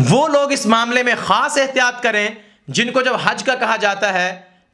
वो लोग इस मामले में ख़ास एहतियात करें जिनको जब हज का कहा जाता है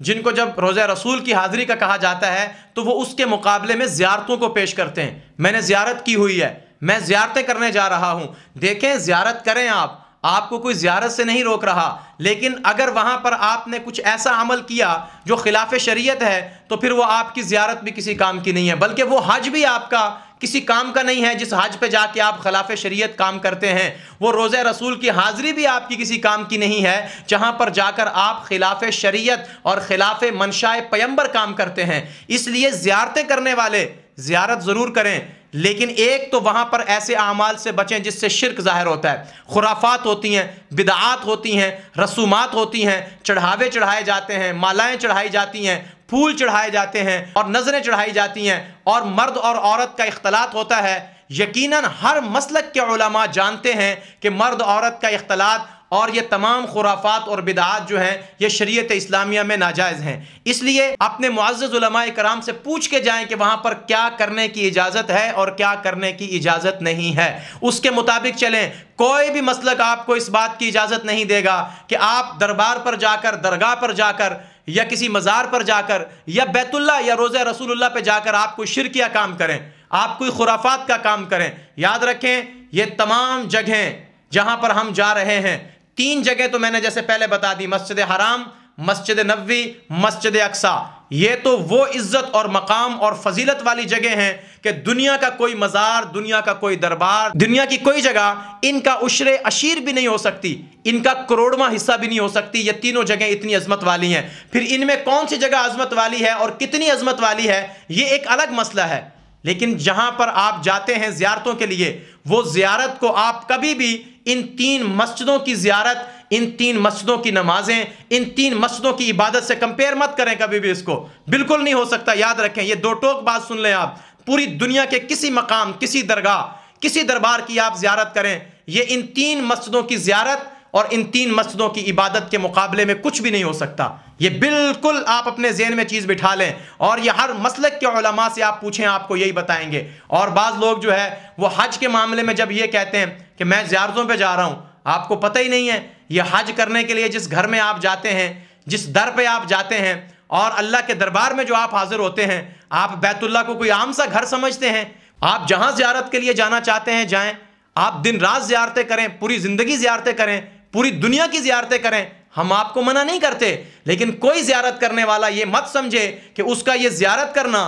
जिनको जब रोज़ा रसूल की हाज़िरी का कहा जाता है तो वो उसके मुकाबले में ज़्यारतों को पेश करते हैं मैंने ज़्यारत की हुई है मैं ज़्यारतें करने जा रहा हूँ देखें ज़्यारत करें आप आपको कोई ज़्यारत से नहीं रोक रहा लेकिन अगर वहाँ पर आपने कुछ ऐसा अमल किया जो खिलाफ शरीयत है तो फिर वो आपकी ज़्यारत भी किसी काम की नहीं है बल्कि वो हज भी आपका किसी काम का नहीं है जिस हज पे जाके आप खिलाफ शरीयत काम करते हैं वो रोज़ रसूल की हाज़िरी भी आपकी किसी काम की नहीं है जहाँ पर जाकर आप खिलाफ शरीयत और खिलाफ मनशाए पयम्बर काम करते हैं इसलिए ज़्यारतें करने वाले ज़्यारत ज़रूर करें लेकिन एक तो वहाँ पर ऐसे अमाल से बचें जिससे शिरक ज़ाहिर होता है खुराफात होती हैं बिदात होती हैं रसूमात होती हैं चढ़ावे चढ़ाए जाते हैं मालाएँ चढ़ाई जाती हैं फूल चढ़ाए जाते हैं और नजरें चढ़ाई जाती हैं और मर्द और औरत का इख्तलात होता है यकीनन हर मसलक के उलमा जानते हैं कि मर्द औरत का इख्तलात और ये तमाम खुराफात और बिदात जो हैं ये शरीयत इस्लामिया में नाजायज़ हैं इसलिए अपने मुआज़ुलमा कराम से पूछ के जाएं कि वहाँ पर क्या करने की इजाज़त है और क्या करने की इजाज़त नहीं है उसके मुताबिक चलें कोई भी मसलक आपको इस बात की इजाज़त नहीं देगा कि आप दरबार पर जाकर दरगाह पर जाकर या किसी मज़ार पर जाकर या बैतुल्ला या रोज़ रसूलुल्लाह पे जाकर आप कोई शिर काम करें आप कोई खुराफात का काम करें याद रखें ये तमाम जगहें जहां पर हम जा रहे हैं तीन जगह तो मैंने जैसे पहले बता दी मस्जिद हराम मस्जिद नबी मस्जिद अक्सा ये तो वो इज़्ज़त और मकाम और फजीलत वाली जगह हैं कि दुनिया का कोई मज़ार दुनिया का कोई दरबार दुनिया की कोई जगह इनका उशर अशीर भी नहीं हो सकती इनका करोड़वा हिस्सा भी नहीं हो सकती ये तीनों जगह इतनी अजमत वाली हैं फिर इनमें कौन सी जगह अजमत वाली है और कितनी अजमत वाली है ये एक अलग मसला है लेकिन जहां पर आप जाते हैं ज्यारतों के लिए वो ज्यारत को आप कभी भी इन तीन मस्जिदों की ज्यारत इन तीन मस्जिदों की नमाजें इन तीन मस्जिदों की इबादत से कंपेयर मत करें कभी भी इसको बिल्कुल नहीं हो सकता याद रखें ये दो टोक बात सुन लें आप पूरी दुनिया के किसी मकाम किसी दरगाह किसी दरबार की आप ज्यारत करें ये इन तीन मस्जिदों की ज्यारत और इन तीन मस्जिदों की इबादत के मुकाबले में कुछ भी नहीं हो सकता ये बिल्कुल आप अपने जहन में चीज़ बिठा लें और ये हर मसलक के उलमा से आप पूछें आपको यही बताएंगे और बाज़ लोग जो है वो हज के मामले में जब ये कहते हैं कि मैं ज्यारतों पर जा रहा हूँ आपको पता ही नहीं है यह हज करने के लिए जिस घर में आप जाते हैं जिस दर पे आप जाते हैं और अल्लाह के दरबार में जो आप हाजिर होते हैं आप बैतुल्ला को कोई आम सा घर समझते हैं आप जहां ज्यारत के लिए जाना चाहते हैं जाएं आप दिन रात ज्यारतें करें पूरी ज़िंदगी ज्यारतें करें पूरी दुनिया की ज्यारतें करें हम आपको मना नहीं करते लेकिन कोई ज़्यारत करने वाला ये मत समझे कि उसका ये ज़्यारत करना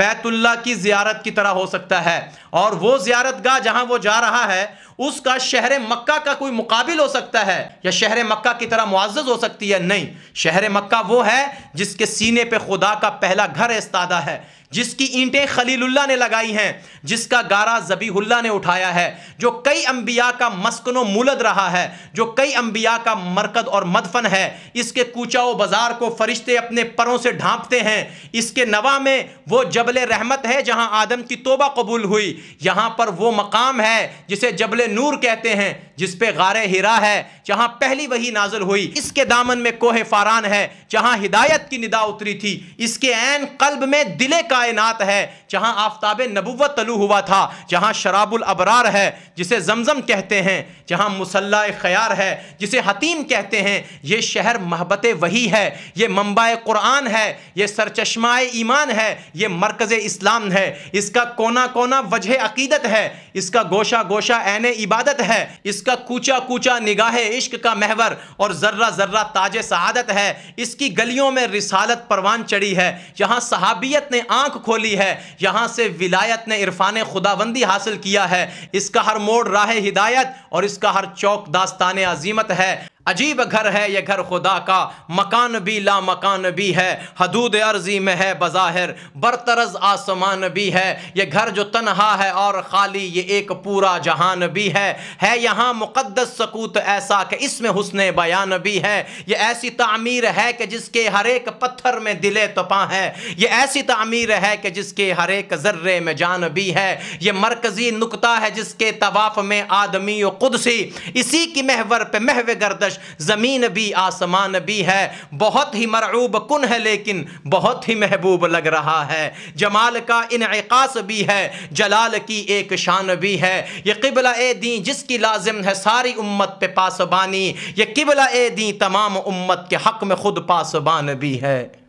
बैतुल्ला की ज़्यारत की तरह हो सकता है और वो ज़्यारत गाह जहां वो जा रहा है उसका शहर मक्का का कोई मुकाबिल हो सकता है या शहर मक्का की तरह मुआज़ हो सकती है नहीं शहर मक्का वो है जिसके सीने पे खुदा का पहला घर इस्तादा है जिसकी ईंटें खलीलुल्ला ने लगाई हैं जिसका गारा जबीहुल्ला ने उठाया है जो कई अंबिया का मस्कनो मुलद रहा है जो कई अंबिया का मरकद और मदफन है इसके कूचा बाजार को फरिश्ते अपने परों से ढांपते हैं इसके नवा में वो जबल रहमत है जहां आदम की तोबा कबूल हुई यहां पर वो मकाम है जिसे जबल नूर कहते हैं जिस पे गार हिरा है जहाँ पहली वही नाजल हुई इसके दामन में कोहे फारान है जहाँ हिदायत की निदा उतरी थी इसके ऐन कल्ब में दिले का कायनात है जहां आफ्ताब नबूवत तलु हुआ था जहां शराबुल अबरार है जिसे जमजम कहते हैं जहां मुसल्ला ख्यार है जिसे हतीम कहते हैं ये शहर महबत वही है ये मंबा कुरान है ये सरचश्मा ईमान है ये मरकज़ इस्लाम है इसका कोना कोना वजह अकीदत है इसका गोशा गोशा एन इबादत है इसका कूचा कूचा निगाह इश्क का महवर और ज़र्रा ज़र्रा ताज सआदत है इसकी गलियों में रिसालत परवान चढ़ी है यहाँ सहाबियत ने आँख आंख खोली है यहाँ से विलायत ने इरफान खुदाबंदी हासिल किया है इसका हर मोड़ राह हिदायत और इसका हर चौक दास्तान अजीमत है अजीब घर है यह घर खुदा का मकान भी ला मकान भी है हदूद अर्जी में है बज़ाहिर बरतरज आसमान भी है यह घर जो तनहा है और खाली ये एक पूरा जहान भी है है यहाँ मुक़दस सकूत ऐसा कि इसमें हुसन बयान भी है यह ऐसी तमीर है कि जिसके हर एक पत्थर में दिले तपा है यह ऐसी तमीर है कि जिसके हर एक जर्रे में जान भी है यह मरकज़ी नुकता है जिसके तवाफ़ में आदमी व कुदसी इसी की महवर पर महव गर्द बख्शश ज़मीन भी आसमान भी है बहुत ही मरऊब कन है लेकिन बहुत ही महबूब लग रहा है जमाल का इनकास भी है जलाल की एक शान भी है ये किबला ए दी जिसकी लाजिम है सारी उम्मत पे पासबानी ये किबला ए दी तमाम उम्मत के हक में खुद पासबान भी है